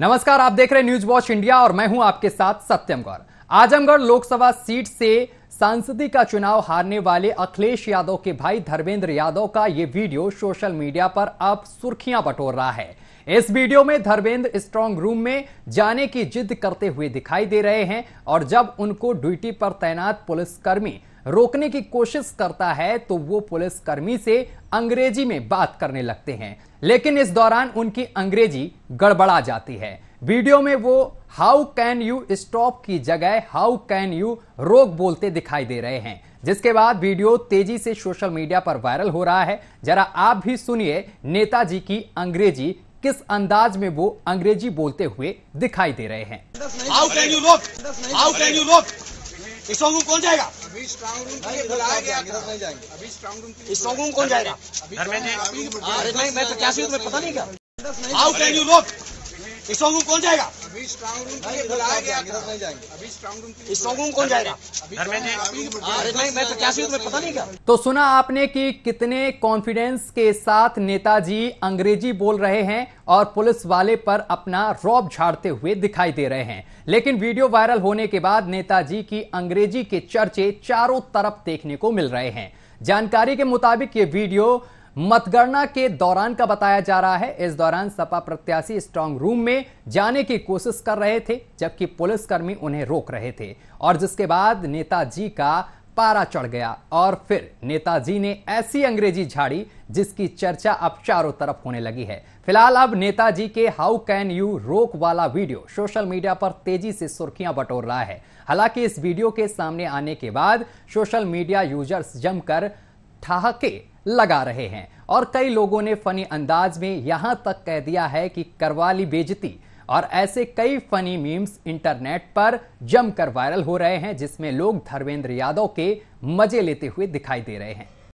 नमस्कार आप देख रहे न्यूज वॉच इंडिया और मैं हूं आपके साथ सत्यम गौर आजमगढ़ लोकसभा सीट से सांसदी का चुनाव हारने वाले अखिलेश यादव के भाई धर्मेंद्र यादव का ये वीडियो सोशल मीडिया पर अब सुर्खियां बटोर रहा है इस वीडियो में धर्मेंद्र स्ट्रांग रूम में जाने की जिद करते हुए दिखाई दे रहे हैं और जब उनको ड्यूटी पर तैनात पुलिसकर्मी रोकने की कोशिश करता है तो वो पुलिसकर्मी से अंग्रेजी में बात करने लगते हैं लेकिन इस दौरान उनकी अंग्रेजी गड़बड़ा जाती है वीडियो में वो हाउ कैन यू स्टॉप की जगह हाउ कैन यू रोक बोलते दिखाई दे रहे हैं जिसके बाद वीडियो तेजी से सोशल मीडिया पर वायरल हो रहा है जरा आप भी सुनिए नेताजी की अंग्रेजी किस अंदाज में वो अंग्रेजी बोलते हुए दिखाई दे रहे हैं how can you look how can you look इस रूम कौन जाएगा अभी स्ट्रांग रूम बुलाया गया नहीं जाएंगे अभी स्ट्रांग रूम इस रूम कौन जाएगा अरे हाँ, नहीं मैं तो में पता नहीं क्या हाउ कैन यू लुक इस रूम कौन जाएगा अभी स्ट्रांग रूम के लिए बुलाया गया अभी स्ट्रांग रूम के स्ट्रांग रूम कौन जाएगा तो सुना आपने कि कितने कॉन्फिडेंस के साथ नेताजी अंग्रेजी बोल रहे हैं और पुलिस वाले पर अपना रौब झाड़ते हुए दिखाई दे रहे हैं लेकिन वीडियो वायरल होने के बाद नेताजी की अंग्रेजी के चर्चे चारों तरफ देखने को मिल रहे हैं जानकारी के मुताबिक ये वीडियो मतगणना के दौरान का बताया जा रहा है इस दौरान सपा प्रत्याशी स्ट्रांग रूम में जाने की कोशिश कर रहे थे जबकि पुलिसकर्मी उन्हें रोक रहे थे और जिसके बाद नेताजी का पारा चढ़ गया और फिर नेताजी ने ऐसी अंग्रेजी झाड़ी जिसकी चर्चा अब चारों तरफ होने लगी है फिलहाल अब नेताजी के हाउ कैन यू रोक वाला वीडियो सोशल मीडिया पर तेजी से सुर्खियां बटोर रहा है हालांकि इस वीडियो के सामने आने के बाद सोशल मीडिया यूजर्स जमकर ठहाके लगा रहे हैं और कई लोगों ने फनी अंदाज में यहां तक कह दिया है कि करवाली बेजती और ऐसे कई फनी मीम्स इंटरनेट पर जमकर वायरल हो रहे हैं जिसमें लोग धर्मेंद्र यादव के मजे लेते हुए दिखाई दे रहे हैं